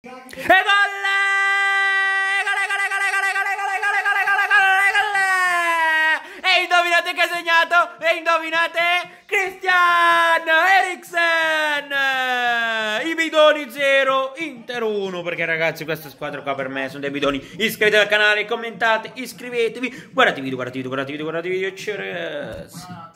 E gol! E indovinate che ha segnato? E indovinate? Christian Eriksen! I bidoni 0, Inter 1 Perché ragazzi questa squadra qua per me sono dei bidoni Iscrivetevi al canale, commentate, iscrivetevi Guardate i video, guardate i video, guardate i video, guardate i video